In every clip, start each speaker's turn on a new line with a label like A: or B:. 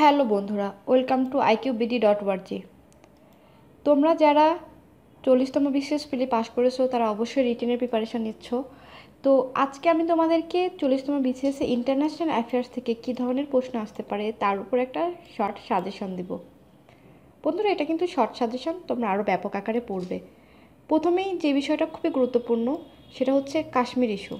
A: hello বন্ধুরা welcome to IQ IQBD dot ওয়ার্জি তোমরা যারা চল্লিশতম বিশেষ ফিলে পাস করেছো তারা অবশ্যই রিটেনের প্রিপারেশান নিচ্ছ তো আজকে আমি তোমাদেরকে চল্লিশতম বিসিএসে ইন্টারন্যাশনাল অ্যাফেয়ার্স থেকে কী ধরনের প্রশ্ন আসতে পারে তার উপর একটা শর্ট সাজেশন দিব বন্ধুরা এটা কিন্তু শর্ট সাজেশন তোমরা আরও ব্যাপক আকারে পড়বে প্রথমেই যে বিষয়টা খুবই গুরুত্বপূর্ণ সেটা হচ্ছে কাশ্মীর ইস্যু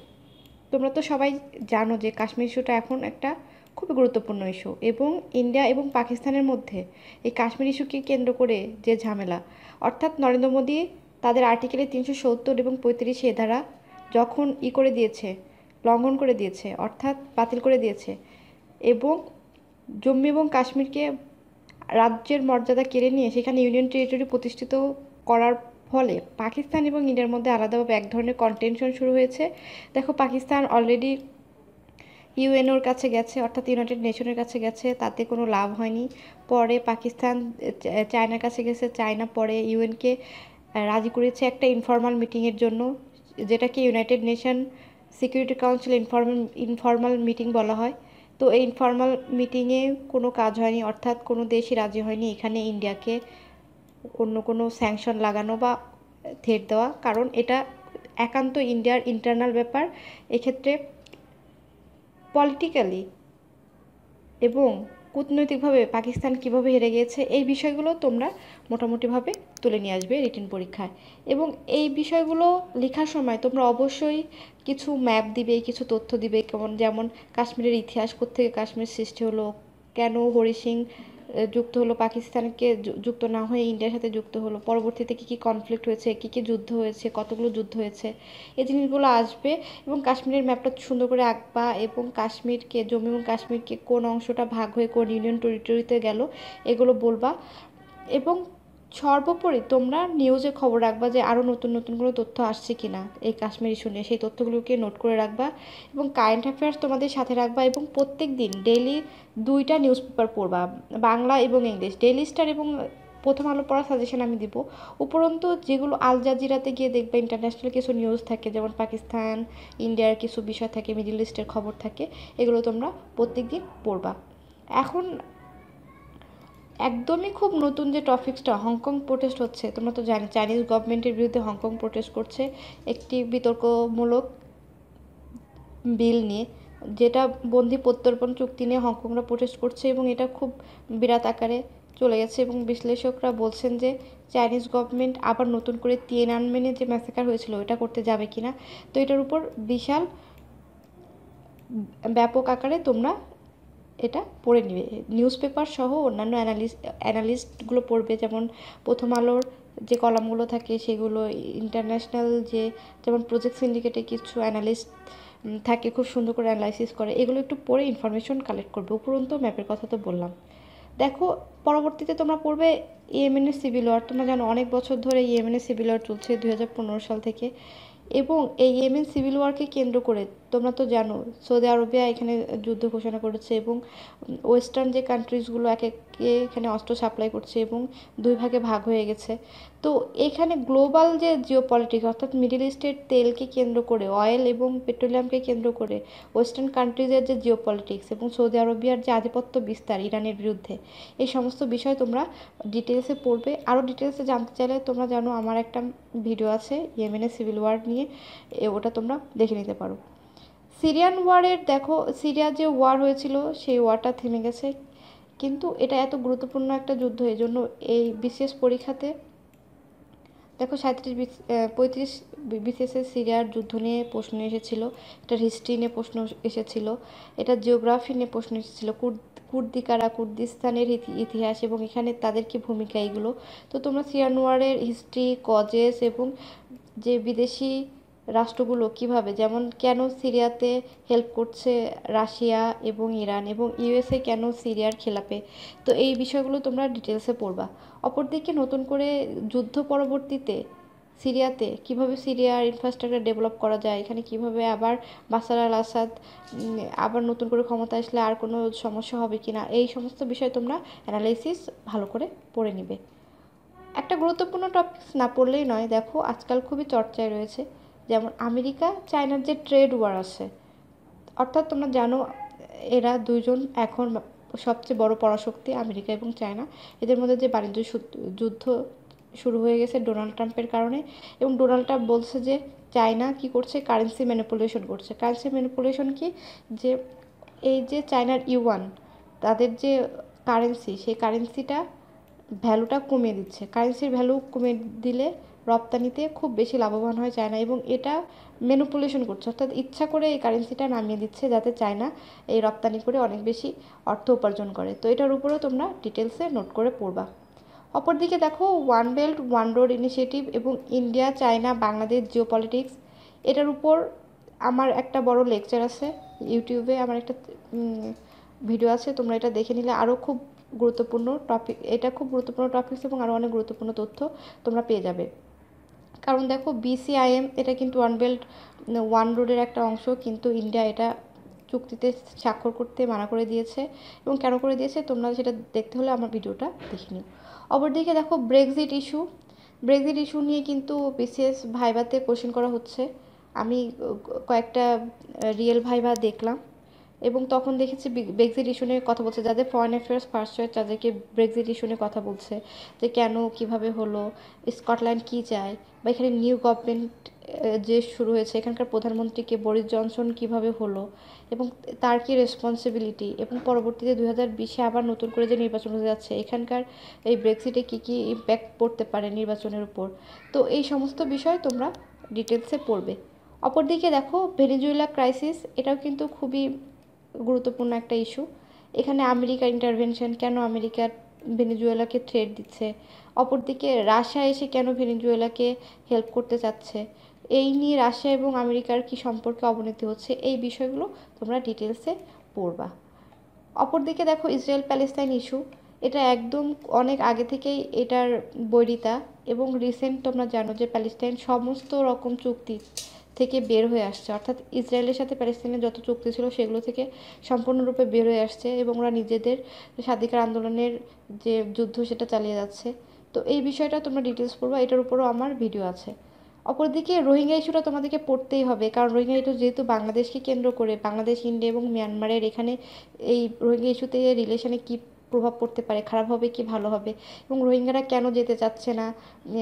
A: তোমরা তো সবাই জানো যে কাশ্মীর ইস্যুটা এখন একটা খুবই গুরুত্বপূর্ণ ইস্যু এবং ইন্ডিয়া এবং পাকিস্তানের মধ্যে এই কাশ্মীর ইস্যুকে কেন্দ্র করে যে ঝামেলা অর্থাৎ নরেন্দ্র মোদী তাদের আর্টিকেলে তিনশো সত্তর এবং পঁয়ত্রিশ এ ধারা যখন ই করে দিয়েছে লঙ্ঘন করে দিয়েছে অর্থাৎ বাতিল করে দিয়েছে এবং জম্মু এবং কাশ্মীরকে রাজ্যের মর্যাদা কেড়ে নিয়ে সেখানে ইউনিয়ন টেরিটরি প্রতিষ্ঠিত করার ফলে পাকিস্তান এবং ইন্ডিয়ার মধ্যে আলাদাভাবে এক ধরনের কন্টেনশন শুরু হয়েছে দেখো পাকিস্তান অলরেডি ইউএনওর কাছে গেছে অর্থাৎ ইউনাইটেড নেশনের কাছে গেছে তাতে কোনো লাভ হয়নি পরে পাকিস্তান চায়নার কাছে গেছে চায়না পরে ইউএনকে রাজি করেছে একটা ইনফর্মাল মিটিংয়ের জন্য যেটাকে United Nation Security Council informal informal meeting বলা হয় তো এই ইনফর্মাল মিটিংয়ে কোনো কাজ হয়নি অর্থাৎ কোনো দেশই রাজি হয়নি এখানে ইন্ডিয়াকে অন্য কোনো স্যাংশন লাগানো বা থেট দেওয়া কারণ এটা একান্ত ইন্ডিয়ার ইন্টারনাল ব্যাপার এক্ষেত্রে পলিটিক্যালি এবং কূটনৈতিকভাবে পাকিস্তান কিভাবে হেরে গিয়েছে এই বিষয়গুলো তোমরা মোটামুটিভাবে তুলে নিয়ে আসবে রিটিন পরীক্ষায় এবং এই বিষয়গুলো লেখার সময় তোমরা অবশ্যই কিছু ম্যাপ দিবে কিছু তথ্য দিবে কেমন যেমন কাশ্মীরের ইতিহাস কোথেকে কাশ্মীর সৃষ্টি হলো কেন হরি সিং যুক্ত হলো পাকিস্তানকে যুক্ত না হয়ে ইন্ডিয়ার সাথে যুক্ত হলো পরবর্তীতে কী কী কনফ্লিক্ট হয়েছে কী কী যুদ্ধ হয়েছে কতগুলো যুদ্ধ হয়েছে এই জিনিসগুলো আসবে এবং কাশ্মীরের ম্যাপটা সুন্দর করে আঁকবা এবং কাশ্মীরকে জম্মু এবং কাশ্মীরকে কোন অংশটা ভাগ হয়ে কোন ইউনিয়ন টেরিটরিতে গেল এগুলো বলবা এবং সর্বোপরি তোমরা নিউজে খবর রাখবা যে আরও নতুন নতুন কোনো তথ্য আসছে কি না এই কাশ্মীর ইস্যু নিয়ে সেই তথ্যগুলোকে নোট করে রাখবা এবং কারেন্ট অ্যাফেয়ার্স তোমাদের সাথে রাখবা এবং প্রত্যেক দিন ডেলি দুইটা নিউজ পেপার পড়বা বাংলা এবং ইংলিশ ডেইলি স্টার এবং প্রথম আলো পড়ার সাজেশন আমি দিব উপরন্তু যেগুলো আল জাজিরাতে গিয়ে দেখবে ইন্টারন্যাশনাল কিছু নিউজ থাকে যেমন পাকিস্তান ইন্ডিয়ার কিছু বিষয় থাকে মিডিল ইস্টের খবর থাকে এগুলো তোমরা প্রত্যেক দিন পড়বা এখন একদমই খুব নতুন যে টপিক্সটা হংকং প্রোটেস্ট হচ্ছে তোমরা তো জানি চাইনিজ গভর্নমেন্টের বিরুদ্ধে হংকং প্রোটেস্ট করছে একটি বিতর্কমূলক বিল নিয়ে যেটা বন্দি প্রত্যর্পণ চুক্তি নিয়ে হংকংরা প্রোটেস্ট করছে এবং এটা খুব বিরাট আকারে চলে গেছে এবং বিশ্লেষকরা বলছেন যে চাইনিজ গভর্নমেন্ট আবার নতুন করে মেনে যে ম্যাসেকার হয়েছিল এটা করতে যাবে কি না তো এটার উপর বিশাল ব্যাপক আকারে তোমরা এটা পড়ে নিবে নিউজ পেপার সহ অন্যান্য অ্যানালিস্ট অ্যানালিস্টগুলো পড়বে যেমন প্রথম আলোর যে কলামগুলো থাকে সেগুলো ইন্টারন্যাশনাল যে যেমন প্রজেক্ট সিন্ডিকেটে কিছু অ্যানালিস্ট থাকে খুব সুন্দর করে অ্যানালাইসিস করে এগুলো একটু পড়ে ইনফরমেশন কালেক্ট করবে উপরন্ত ম্যাপের কথা তো বললাম দেখো পরবর্তীতে তোমরা পড়বে ইএমএনএস সিভিল ওয়ার তোমরা জানো অনেক বছর ধরে ইএমএনএস সিভিল ওয়ার চলছে দু সাল থেকে এবং এই ইয়েমেন সিভিল ওয়ারকে কেন্দ্র করে তোমরা তো জানো সৌদি আরবিয়া এখানে যুদ্ধ ঘোষণা করেছে এবং ওয়েস্টার্ন যে কান্ট্রিজগুলো এক একে এখানে অস্ত্র সাপ্লাই করছে এবং দুই ভাগে ভাগ হয়ে গেছে তো এখানে গ্লোবাল যে জিও পলিটিক্স অর্থাৎ মিডিল ইস্টের তেলকে কেন্দ্র করে অয়েল এবং পেট্রোলিয়ামকে কেন্দ্র করে ওয়েস্টার্ন কান্ট্রিজের যে জিও পলিটিক্স এবং সৌদি আরবিয়ার যে আধিপত্য বিস্তার ইরানের বিরুদ্ধে এই সমস্ত বিষয় তোমরা ডিটেলসে পড়বে আরও ডিটেলসে জানতে চাইলে তোমরা জানো আমার একটা ভিডিও আছে ইয়েমেনের সিভিল ওয়ার নিয়ে নিয়ে ওটা তোমরা দেখে নিতে পারো সিরিয়ান ওয়ারের দেখো সিরিয়া যে ওয়ার হয়েছিল সেই ওয়ারটা থেমে গেছে কিন্তু এটা এত গুরুত্বপূর্ণ একটা যুদ্ধ এই জন্য এই বিশেষ পরীক্ষাতে দেখো সাঁত্রিশ পঁয়ত্রিশ বিশেষে সিরিয়ার যুদ্ধ নিয়ে প্রশ্ন এসেছিল এটা হিস্ট্রি নিয়ে প্রশ্ন এসেছিল এটা জিওগ্রাফি নিয়ে প্রশ্ন এসেছিল কুর্দ কুর্দিকারা কুর্দিস্তানের ইতিহাস এবং এখানে তাদের কি ভূমিকা এগুলো তো তোমরা সিয়ানোয়ারের হিস্ট্রি কজেস এবং যে বিদেশি রাষ্ট্রগুলো কিভাবে যেমন কেন সিরিয়াতে হেল্প করছে রাশিয়া এবং ইরান এবং ইউএসএ কেন সিরিয়ার খেলাপে তো এই বিষয়গুলো তোমরা ডিটেলসে পড়বা অপরদিকে নতুন করে যুদ্ধ পরবর্তীতে সিরিয়াতে কিভাবে সিরিয়ার ইনফ্রাস্ট্রাকচার ডেভেলপ করা যায় এখানে কিভাবে আবার বাসার আল আসাদ আবার নতুন করে ক্ষমতা আসলে আর কোনো সমস্যা হবে কি না এই সমস্ত বিষয়ে তোমরা অ্যানালাইসিস ভালো করে পড়ে নিবে একটা গুরুত্বপূর্ণ টপিক্স না পড়লেই নয় দেখো আজকাল খুবই চর্চায় রয়েছে যেমন আমেরিকা চায়নার যে ট্রেড ওয়ার আছে অর্থাৎ তোমরা জানো এরা দুজন এখন সবচেয়ে বড় পরাশক্তি আমেরিকা এবং চায়না এদের মধ্যে যে বাণিজ্য যুদ্ধ শুরু হয়ে গেছে ডোনাল্ড ট্রাম্পের কারণে এবং ডোনাল্ড ট্রাম্প বলছে যে চায়না কি করছে কারেন্সি ম্যানিপুলেশন করছে কারেন্সি ম্যানিপুলেশন কি যে এই যে চায়নার ইউয়ান তাদের যে কারেন্সি সেই কারেন্সিটা ভ্যালুটা কমিয়ে দিচ্ছে কারেন্সির ভ্যালু কমিয়ে দিলে রপ্তানিতে খুব বেশি লাভবান হয় চায়না এবং এটা ম্যানুপুলেশন করছে অর্থাৎ ইচ্ছা করে এই কারেন্সিটা নামিয়ে দিচ্ছে যাতে চায়না এই রপ্তানি করে অনেক বেশি অর্থ উপার্জন করে তো এটার উপরেও তোমরা ডিটেলসে নোট করে পড়বা অপরদিকে দেখো one belt one road initiative এবং India China Bangladesh geo politics এটার উপর আমার একটা বড় লেকচার আছে ইউটিউবে আমার একটা ভিডিও আছে তোমরা এটা দেখে নিলে আরও খুব গুরুত্বপূর্ণ টপিক এটা খুব গুরুত্বপূর্ণ টপিকস এবং আরও অনেক গুরুত্বপূর্ণ তথ্য তোমরা পেয়ে যাবে কারণ দেখো বিসিআইএম এটা কিন্তু ওয়ান বেল্ট ওয়ান রোডের একটা অংশ কিন্তু ইন্ডিয়া এটা চুক্তিতে স্বাক্ষর করতে মানা করে দিয়েছে এবং কেন করে দিয়েছে তোমরা সেটা দেখতে হলে আমার ভিডিওটা দেখে নিও অপরদিকে দেখো ব্রেক্সিট ইস্যু ব্রেক্সিট ইস্যু নিয়ে কিন্তু বিসিএস ভাইভাতে কোশ্চেন করা হচ্ছে আমি কয়েকটা রিয়েল ভাইভা দেখলাম এবং তখন দেখেছি ব্রেক্সিট ইস্যু নিয়ে কথা বলছে যাদের ফরেন অ্যাফেয়ার্স ফার্স্ট হয়েছে তাদেরকে ব্রেক্সিট ইস্যু নিয়ে কথা বলছে যে কেন কিভাবে হলো স্কটল্যান্ড কি চায় বা এখানে নিউ গভর্নমেন্ট যে শুরু হয়েছে এখানকার প্রধানমন্ত্রীকে বরিস জনসন কিভাবে হলো এবং তার কি রেসপন্সিবিলিটি এবং পরবর্তীতে দু হাজার বিশে আবার নতুন করে যে নির্বাচন হতে যাচ্ছে এখানকার এই ব্রেক্সিটে কী কী ইম্প্যাক্ট পড়তে পারে নির্বাচনের উপর তো এই সমস্ত বিষয় তোমরা ডিটেলসে পড়বে অপরদিকে দেখো ভেনিজুয়েলা ক্রাইসিস এটাও কিন্তু খুবই গুরুত্বপূর্ণ একটা ইস্যু এখানে আমেরিকার ইন্টারভেনশন কেন আমেরিকার ভেনেজুয়েলাকে থ্রেট দিচ্ছে অপরদিকে রাশিয়া এসে কেন ভেনেজুয়েলাকে হেল্প করতে চাচ্ছে এই নিয়ে রাশিয়া এবং আমেরিকার কি সম্পর্কে অবনতি হচ্ছে এই বিষয়গুলো তোমরা ডিটেলসে পড়বা অপরদিকে দেখো ইসরায়েল প্যালেস্তাইন ইস্যু এটা একদম অনেক আগে থেকেই এটার বৈরিতা এবং রিসেন্ট তোমরা জানো যে প্যালেস্টাইন সমস্ত রকম চুক্তি থেকে বের হয়ে আসছে অর্থাৎ ইসরায়েলের সাথে প্যালেস্তিনের যত চুক্তি ছিল সেগুলো থেকে সম্পূর্ণরূপে বের হয়ে আসছে এবং ওরা নিজেদের স্বাধিকার আন্দোলনের যে যুদ্ধ সেটা চালিয়ে যাচ্ছে তো এই বিষয়টা তোমরা ডিটেলস পড়বো এটার উপরও আমার ভিডিও আছে অপরদিকে রোহিঙ্গা ইস্যুটা তোমাদেরকে পড়তেই হবে কারণ রোহিঙ্গা ইস্যু যেহেতু বাংলাদেশকে কেন্দ্র করে বাংলাদেশ ইন্ডিয়া এবং মিয়ানমারের এখানে এই রোহিঙ্গা ইস্যুতে রিলেশনে কী প্রভাব পড়তে পারে খারাপ হবে কি ভালো হবে এবং রোহিঙ্গারা কেন যেতে চাচ্ছে না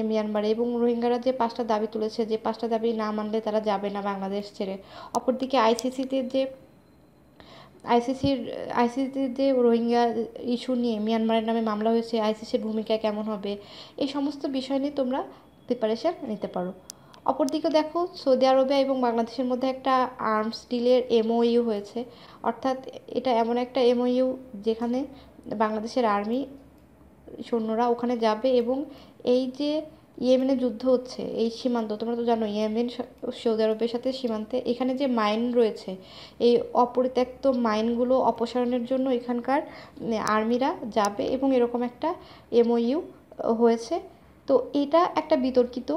A: মিয়ানমারে এবং রোহিঙ্গারা যে পাঁচটা দাবি তুলেছে যে পাঁচটা দাবি না মানলে তারা যাবে না বাংলাদেশ ছেড়ে অপরদিকে আইসিসিতে যে আইসিসির আইসিসিতে রোহিঙ্গা ইস্যু নিয়ে মিয়ানমারের নামে মামলা হয়েছে আইসিসির ভূমিকা কেমন হবে এই সমস্ত বিষয় নিয়ে তোমরা প্রিপারেশান নিতে পারো অপরদিকে দেখো সৌদি আরবে এবং বাংলাদেশের মধ্যে একটা আর্মস ডিলের এমওইউ হয়েছে অর্থাৎ এটা এমন একটা এমওইউ যেখানে বাংলাদেশের আর্মি সৈন্যরা ওখানে যাবে এবং এই যে ইয়েমেনে যুদ্ধ হচ্ছে এই সীমান্ত তোমরা তো জানো ইয়েমেন সৌদি আরবের সাথে সীমান্তে এখানে যে মাইন রয়েছে এই অপরিত্যক্ত মাইনগুলো অপসারণের জন্য এখানকার আর্মিরা যাবে এবং এরকম একটা এমওইউ হয়েছে তো এটা একটা বিতর্কিত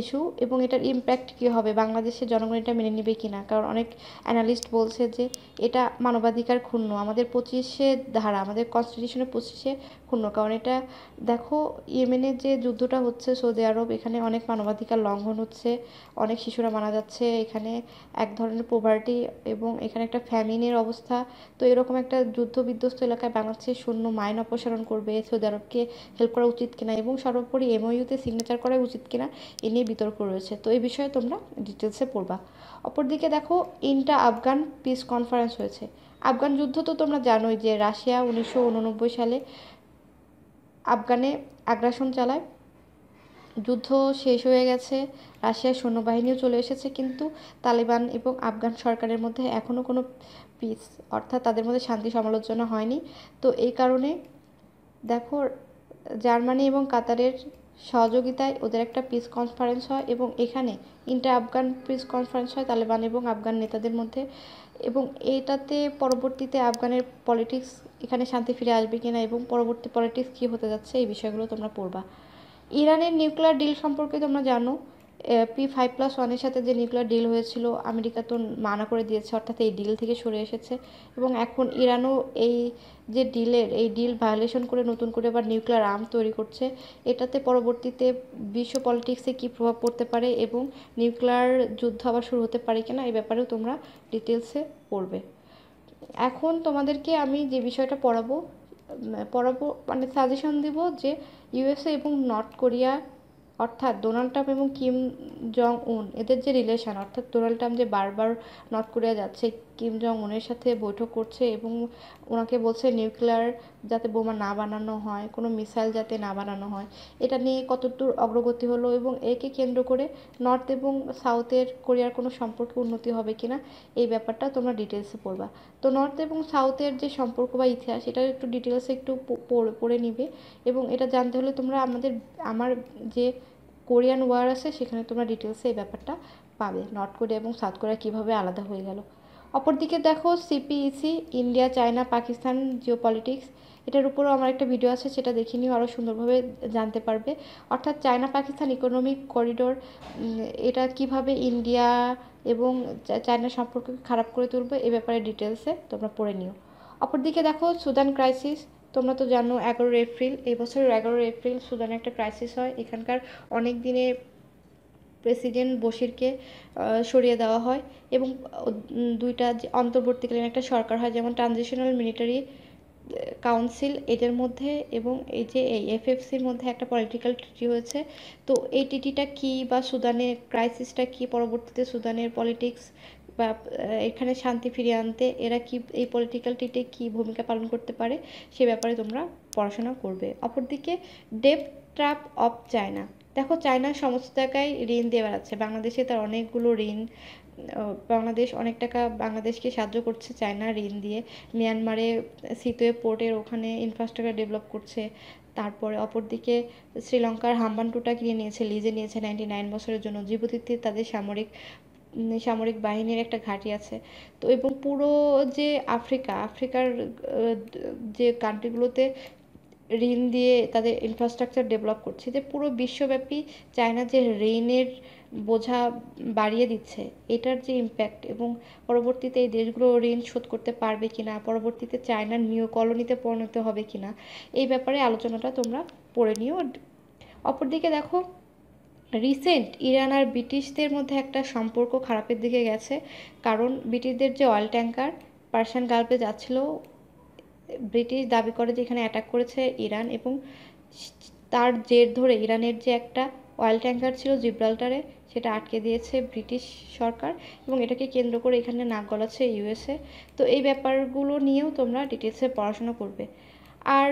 A: ইস্যু এবং এটার ইম্প্যাক্ট কী হবে বাংলাদেশের জনগণ এটা মেনে নেবে কি না কারণ অনেক অ্যানালিস্ট বলছে যে এটা মানবাধিকার ক্ষুণ্ণ আমাদের পঁচিশে ধারা আমাদের কনস্টিটিউশনের পঁচিশে গুরুত্বপূর্ণ কারণ এটা দেখো ইয়েমেনের যে যুদ্ধটা হচ্ছে সৌদি আরব এখানে অনেক মানবাধিকার লঙ্ঘন হচ্ছে অনেক শিশুরা মারা যাচ্ছে এখানে এক ধরনের পোভার্টি এবং এখানে একটা ফ্যামিনের অবস্থা তো এরকম একটা যুদ্ধ বিধ্বস্ত এলাকায় বাংলাদেশের শূন্য মাইন অপসারণ করবে সৌদি আরবকে হেল্প করা উচিত কিনা এবং সর্বোপরি এমওইউতে সিগনেচার করা উচিত কিনা এ নিয়ে বিতর্ক রয়েছে তো এই বিষয়ে তোমরা ডিটেলসে পড়বা অপরদিকে দেখো ইন্টা আফগান পিস কনফারেন্স হয়েছে আফগান যুদ্ধ তো তোমরা জানোই যে রাশিয়া উনিশশো সালে আফগানে আগ্রাসন চালায় যুদ্ধ শেষ হয়ে গেছে রাশিয়ার সৈন্যবাহিনীও চলে এসেছে কিন্তু তালেবান এবং আফগান সরকারের মধ্যে এখনও কোনো পিস অর্থাৎ তাদের মধ্যে শান্তি সমালোচনা হয়নি তো এই কারণে দেখো জার্মানি এবং কাতারের সহযোগিতায় ওদের একটা পিস কনফারেন্স হয় এবং এখানে ইন্টার আফগান পিস কনফারেন্স হয় তালেবান এবং আফগান নেতাদের মধ্যে এবং এটাতে পরবর্তীতে আফগানের পলিটিক্স এখানে শান্তি ফিরে আসবে কিনা এবং পরবর্তী পলিটিক্স কী হতে যাচ্ছে এই বিষয়গুলো তোমরা পড়বা ইরানের নিউক্লিয়ার ডিল সম্পর্কে তোমরা জানো পি ফাইভ প্লাস ওয়ানের সাথে যে নিউক্লিয়ার ডিল হয়েছিল আমেরিকা তো মানা করে দিয়েছে অর্থাৎ এই ডিল থেকে সরে এসেছে এবং এখন ইরানও এই যে ডিলের এই ডিল ভায়োলেশন করে নতুন করে আবার নিউক্লিয়ার আর্ম তৈরি করছে এটাতে পরবর্তীতে বিশ্ব পলিটিক্সে কী প্রভাব পড়তে পারে এবং নিউক্লিয়ার যুদ্ধ আবার শুরু হতে পারে কিনা এই ব্যাপারেও তোমরা ডিটেলসে পড়বে এখন তোমাদেরকে আমি যে বিষয়টা পড়াবো পড়াবো মানে সাজেশন দিব যে ইউএসএ এবং নর্থ কোরিয়া অর্থাৎ ডোনাল্ড ট্রাম্প এবং কিম জং উন এদের যে রিলেশান অর্থাৎ ডোনাল্ড ট্রাম্প যে বারবার নর্থ কোরিয়া যাচ্ছে কিম জং উনের সাথে বৈঠক করছে এবং ওনাকে বলছে নিউক্লিয়ার যাতে বোমা না বানানো হয় কোনো মিসাইল যাতে না বানানো হয় এটা নিয়ে কতদূর অগ্রগতি হলো এবং একে কেন্দ্র করে নর্থ এবং সাউথের কোরিয়ার কোনো সম্পর্ক উন্নতি হবে কি না এই ব্যাপারটা তোমরা ডিটেলসে পড়বা তো নর্থ এবং সাউথের যে সম্পর্ক বা ইতিহাস এটা একটু ডিটেলসে একটু পড়ে নিবে এবং এটা জানতে হলে তোমরা আমাদের আমার যে কোরিয়ান ওয়ার আছে সেখানে তোমরা ডিটেলসে এই ব্যাপারটা পাবে নর্থ কোরিয়া এবং সাউথ কোরিয়া কীভাবে আলাদা হয়ে গেলো অপরদিকে দেখো CPEC India China Pakistan geopolitics এটার উপরও আমার একটা ভিডিও আছে সেটা দেখে নিয়ে আরও সুন্দরভাবে জানতে পারবে অর্থাৎ চায়না পাকিস্তান ইকোনমিক করিডোর এটা কিভাবে ইন্ডিয়া এবং চায়না সম্পর্ক খারাপ করে তুলবে এ ব্যাপারে ডিটেলসে তোমরা পড়ে নিও অপরদিকে দেখো সুদান ক্রাইসিস তোমরা তো জানো এগারো এপ্রিল এবছরের এগারো এপ্রিল সুদানে একটা ক্রাইসিস হয় এখানকার অনেক দিনে প্রেসিডেন্ট বশিরকে সরিয়ে দেওয়া হয় এবং দুইটা যে অন্তর্বর্তীকালীন একটা সরকার হয় যেমন ট্রানজিশনাল মিলিটারি কাউন্সিল এদের মধ্যে এবং এই যে এই এফএফসির মধ্যে একটা পলিটিক্যাল ট্রিটি হয়েছে তো এই ট্রিটিটা কী বা সুদানের ক্রাইসিসটা কী পরবর্তীতে সুদানের পলিটিক্স বা এখানে শান্তি ফিরিয়ে আনতে এরা কি এই পলিটিক্যাল টিটে কি ভূমিকা পালন করতে পারে সে ব্যাপারে তোমরা পড়াশোনা করবে অপরদিকে ডেপ ট্র্যাপ অফ চায়না দেখো চায়নার সমস্ত জায়গায় ঋণ দেওয়া আছে বাংলাদেশে তার অনেকগুলো ঋণ বাংলাদেশ অনেক টাকা বাংলাদেশকে সাহায্য করছে চায়না ঋণ দিয়ে মিয়ানমারে সিতোয়ে পোর্টের ওখানে ইনফ্রাস্ট্রাকচার ডেভেলপ করছে তারপরে অপরদিকে শ্রীলঙ্কার হাম্বানটুটা কিনে নিয়েছে লিজে নিয়েছে নাইনটি নাইন বছরের জন্য জিবুতিতে তাদের সামরিক সামরিক বাহিনীর একটা ঘাঁটি আছে তো এবং পুরো যে আফ্রিকা আফ্রিকার যে কান্ট্রিগুলোতে ঋণ দিয়ে তাদের ইনফ্রাস্ট্রাকচার ডেভেলপ করছে যে পুরো বিশ্বব্যাপী চায়না যে ঋণের বোঝা বাড়িয়ে দিচ্ছে এটার যে ইম্প্যাক্ট এবং পরবর্তীতে এই দেশগুলো ঋণ শোধ করতে পারবে কি না পরবর্তীতে চায়নার নিউ কলোনিতে পরিণত হবে কি না এই ব্যাপারে আলোচনাটা তোমরা পড়ে নিও অপরদিকে দেখো রিসেন্ট ইরান আর ব্রিটিশদের মধ্যে একটা সম্পর্ক খারাপের দিকে গেছে কারণ ব্রিটিশদের যে অয়েল ট্যাঙ্কার পার্সিয়ান গালফে যাচ্ছিল ব্রিটিশ দাবি করে যে এখানে অ্যাটাক করেছে ইরান এবং তার জের ধরে ইরানের যে একটা অয়েল ট্যাঙ্কার ছিল জিব্রাল্টারে সেটা আটকে দিয়েছে ব্রিটিশ সরকার এবং এটাকে কেন্দ্র করে এখানে নাক গলাচ্ছে ইউএসএ তো এই ব্যাপারগুলো নিয়েও তোমরা ডিটেলসে পড়াশোনা করবে আর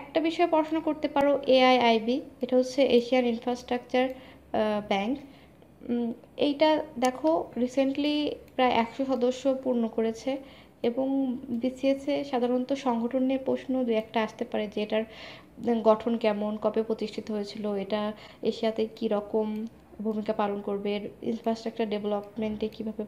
A: একটা বিষয়ে পড়াশোনা করতে পারো এআইআইবি এটা হচ্ছে এশিয়ান ইনফ্রাস্ট্রাকচার ব্যাংক এইটা দেখো রিসেন্টলি প্রায় একশো সদস্য পূর্ণ করেছে এবং বিসিএসে সাধারণত সংগঠন নিয়ে প্রশ্ন দু একটা আসতে পারে যে এটার গঠন কেমন কবে প্রতিষ্ঠিত হয়েছিল এটা এশিয়াতে কী রকম ভূমিকা পালন করবে ইনফ্রাস্ট্রাকচার ডেভেলপমেন্টে কীভাবে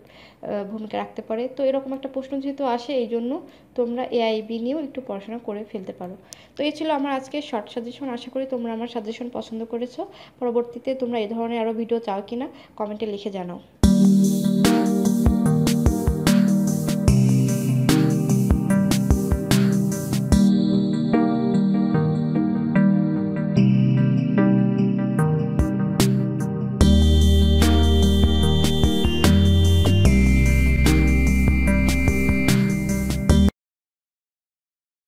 A: ভূমিকা রাখতে পারে তো এরকম একটা প্রশ্ন যেহেতু আসে এই জন্য তোমরা এআইবি নিয়েও একটু পড়াশোনা করে ফেলতে পারো তো এই ছিল আমার আজকে শর্ট সাজেশন আশা করি তোমরা আমার সাজেশন পছন্দ করেছো পরবর্তীতে তোমরা এই ধরনের আরও ভিডিও চাও কিনা কমেন্টে লিখে জানাও